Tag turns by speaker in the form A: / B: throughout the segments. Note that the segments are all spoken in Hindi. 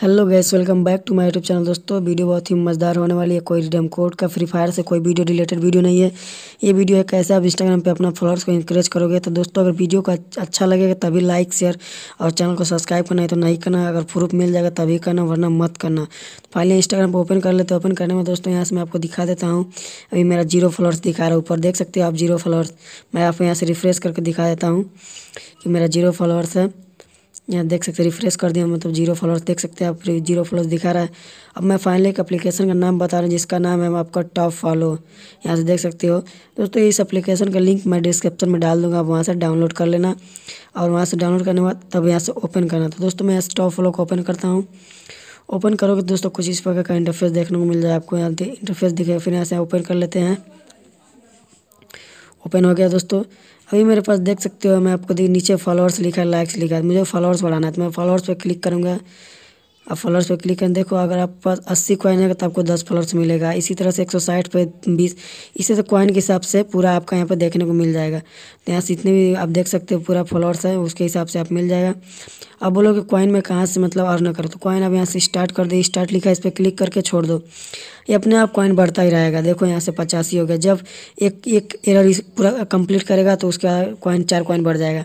A: hello guys welcome back to my YouTube channel दोस्तों वीडियो बहुत ही मज़ेदार होने वाली है कोई रिडम कोड का फ्री फायर से कोई वीडियो रिलेटेड वीडियो नहीं है ये वीडियो है कैसे आप इंस्टाग्राम पे अपना फॉलोअर्स को इंक्रेज करोगे तो दोस्तों अगर वीडियो का अच्छा लगेगा तभी लाइक शेयर और चैनल को सब्सक्राइब करना है तो नहीं करना अगर प्रूफ मिल जाएगा तभी करना वरना मत करना तो पहले इंस्टाग्राम पर ओपन कर लेते ओपन करने में दोस्तों यहाँ से मैं आपको दिखा देता हूँ अभी मेरा जीरो फॉलोअर्स दिखा रहा है ऊपर देख सकते हो आप जीरो फॉलोअर्स मैं आपको यहाँ से रिफ्रेश करके दिखा देता हूँ कि मेरा जीरो फॉलोअर्स है यहाँ देख सकते हैं रिफ्रेश कर दिया मतलब जीरो फॉलोअर्स देख सकते हैं आप जीरो फॉलोअर्स दिखा रहा है अब मैं फाइनली एक एप्लीकेशन का नाम बता रहा हूँ जिसका नाम है आपका टॉप फॉलो यहाँ से देख सकते हो दोस्तों इस एप्लीकेशन का लिंक मैं डिस्क्रिप्शन में डाल दूँगा आप वहाँ से डाउनलोड कर लेना और वहाँ से डाउनलोड करने के बाद तब यहाँ से ओपन करना तो दोस्तों मैं यहाँ टॉप फॉलो को ओपन करता हूँ ओपन करोगे तो दोस्तों कुछ इस प्रकार का इंटरफेस देखने को मिल जाए आपको यहाँ इंटरफेस दिखेगा फिर यहाँ से ओपन कर लेते हैं ओपन हो गया दोस्तों अभी मेरे पास देख सकते हो मैं आपको नीचे फॉलोअर्स लिखा है लाइक्स लिखा है मुझे फॉलोअर्स बढ़ाना है तो मैं फॉलोअर्स पर क्लिक करूँगा अब फ्लर्स पर क्लिक करें देखो अगर आप पास अस्सी कॉइन है तो आपको दस फ्लर्स मिलेगा इसी तरह से एक सौ साठ पर बीस इसी से कॉइन के हिसाब से पूरा आपका यहाँ पर देखने को मिल जाएगा तो यहाँ से जितने भी आप देख सकते हो पूरा फ्लॉर्स है उसके हिसाब से आप मिल जाएगा अब बोलो कि कॉइन में कहाँ से मतलब अर्न करो तो कॉइन आप यहाँ से स्टार्ट कर दो स्टार्ट लिखा इस पर क्लिक करके छोड़ दो ये अपने आप कॉइन बढ़ता ही रहेगा देखो यहाँ से पचासी हो गया जब एक एक एरर पूरा कंप्लीट करेगा तो उसका कॉइन चार कॉइन बढ़ जाएगा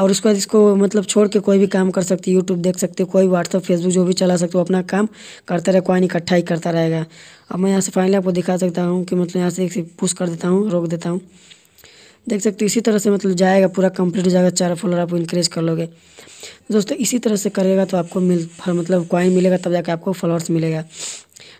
A: और उसके बाद इसको मतलब छोड़ के कोई भी काम कर सकते यूट्यूब देख सकते हो कोई व्हाट्सअप फेसबुक जो भी चला सकते हो अपना काम करता रहे कॉइन इकट्ठा ही करता रहेगा अब मैं यहाँ से फाइनली आपको दिखा सकता हूँ कि मतलब यहाँ से एक पुश कर देता हूँ रोक देता हूँ देख सकते हो इसी तरह से मतलब जाएगा पूरा कंप्लीट हो जाएगा चार फॉलोर आप इंक्रीज कर लोगे दोस्तों इसी तरह से करेगा तो आपको मिल मतलब कॉइन मिलेगा तब जाके आपको फॉलोअर्स मिलेगा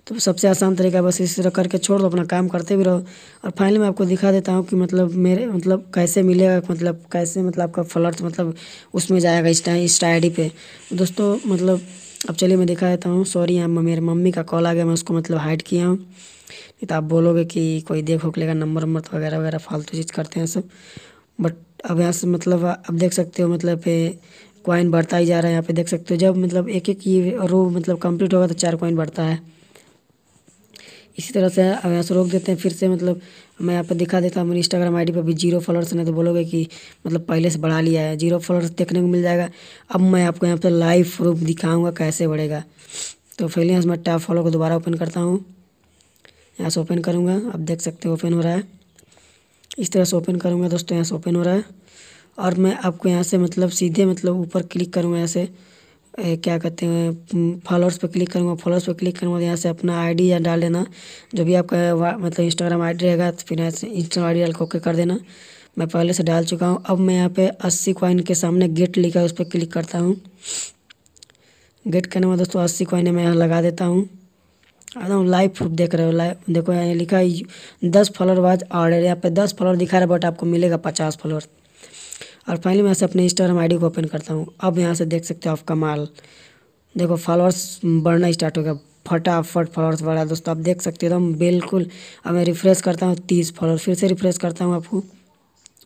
A: तो सबसे आसान तरीका बस इस तरह करके छोड़ दो अपना काम करते भी रहो और फाइनल मैं आपको दिखा देता हूँ कि मतलब मेरे मतलब कैसे मिलेगा मतलब कैसे मतलब आपका फ्लर्ट मतलब उसमें जाएगा इस टाइम इस आई पे दोस्तों मतलब अब चलिए मैं दिखा देता हूँ सॉरी यहाँ मेरे मम्मी का कॉल आ गया मैं उसको मतलब हाइड किया हूँ नहीं तो आप बोलोगे कि कोई देख उख लेगा नंबर वंबर तो वगैरह वगैरह फालतू चीज़ करते हैं सब बट अब यहाँ से मतलब अब देख सकते हो मतलब कॉइन बढ़ता ही जा रहा है यहाँ पे देख सकते हो जब मतलब एक एक ये रो मतलब कंप्लीट होगा तो चार कॉइन बढ़ता है इसी तरह से अभ्यास रोक देते हैं फिर से मतलब मैं यहाँ पर दिखा देता हूँ मेरे इंस्टाग्राम आईडी पर भी जीरो फॉलोअर्स नहीं तो बोलोगे कि मतलब पहले से बढ़ा लिया है जीरो फॉलोअर्स देखने को मिल जाएगा अब मैं आपको यहाँ पर लाइव प्रूफ दिखाऊँगा कैसे बढ़ेगा तो फिर यहाँ मैं टैप फॉलो को दोबारा ओपन करता हूँ यहाँ से ओपन करूँगा आप देख सकते हो ओपन हो रहा है इस तरह से ओपन करूँगा दोस्तों यहाँ से ओपन हो रहा है और मैं आपको यहाँ से मतलब सीधे मतलब ऊपर क्लिक करूँगा से क्या कहते हैं फॉलोअर्स पर क्लिक करूँगा फॉलोअर्स पर क्लिक करूँगा यहाँ से अपना आईडी या डाल देना जो भी आपका मतलब इंस्टाग्राम आईडी रहेगा तो फिर यहाँ से इंस्टाग्राम आई डाल ओके कर देना मैं पहले से डाल चुका हूँ अब मैं यहाँ पे अस्सी कॉइन के सामने गेट लिखा है उस पर क्लिक करता हूँ गेट करने में दोस्तों अस्सी क्वाइन मैं यहाँ लगा देता हूँ एकदम लाइव प्रूफ देख रहे हो लाइव देखो यहाँ लिखा है दस फॉलोअर वाज ऑर्डर यहाँ पे दस फॉलोअर दिखा रहा है बट आपको मिलेगा पचास फॉलोअर और फाइनली मैं से अपने इंस्टाग्राम आईडी को ओपन करता हूँ अब यहाँ से देख सकते हो आपका माल देखो फॉलोअर्स बढ़ना स्टार्ट हो गया फटाफट फॉलोअर्स बढ़ा दोस्तों आप देख सकते हो एकदम बिल्कुल अब मैं रिफ्रेश करता हूँ तीस फॉलोअर फिर से रिफ्रेश करता हूँ आपको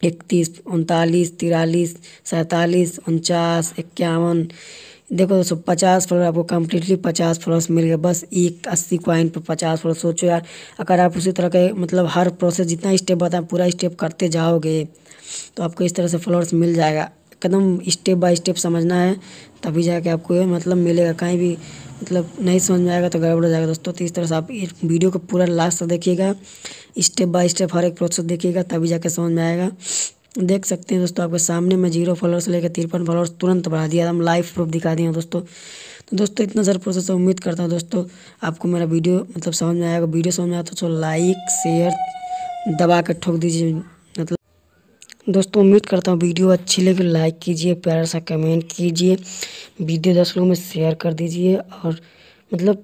A: इकतीस उनतालीस तिरालीस सैंतालीस उनचास इक्यावन देखो दोस्तों पचास फ्लोर आपको कम्प्लीटली पचास फ्लोर्स मिल गए बस एक अस्सी क्वाइन पर पचास फ्लोर सोचो यार अगर आप उसी तरह के मतलब हर प्रोसेस जितना स्टेप बताएं पूरा स्टेप करते जाओगे तो आपको इस तरह से फ्लोर्स मिल जाएगा एकदम स्टेप बाय स्टेप समझना है तभी जाके आपको ये मतलब मिलेगा कहीं भी मतलब नहीं समझ में आएगा तो गड़बड़ हो जाएगा दोस्तों तो इस तरह से आप वीडियो को पूरा लास्ट तक देखिएगा स्टेप बाय स्टेप हर एक प्रोसेस देखिएगा तभी जाके समझ में आएगा देख सकते हैं दोस्तों आपके सामने मैं जीरो फॉलोअर्स से लेकर तिरपन फॉलोअर्स तुरंत बढ़ा दिया हम लाइव प्रूफ दिखा दिए दोस्तों तो दोस्तों इतना सर प्रोसेस उम्मीद करता हूँ दोस्तों आपको मेरा वीडियो मतलब समझ में आएगा वीडियो समझ में आया तो लाइक शेयर दबा कर ठोक दीजिए मतलब दोस्तों उम्मीद करता हूँ वीडियो अच्छी लगी लाइक कीजिए प्यारा सा कमेंट कीजिए वीडियो दस लोगों में शेयर कर दीजिए और मतलब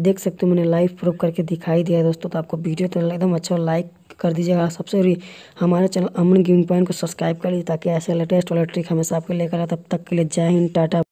A: देख सकते हो मैंने लाइव प्रूफ करके दिखाई दिया है दोस्तों तो आपको वीडियो तो एकदम अच्छा लाइक कर दीजिएगा सबसे हमारे चैनल अमन गेमिंग पॉइंट को सब्सक्राइब कर लीजिए ताकि ऐसे लेटेस्ट वाला ट्रिक हमेशा आपके लेकर आए तब तक के लिए जय हिंद टाटा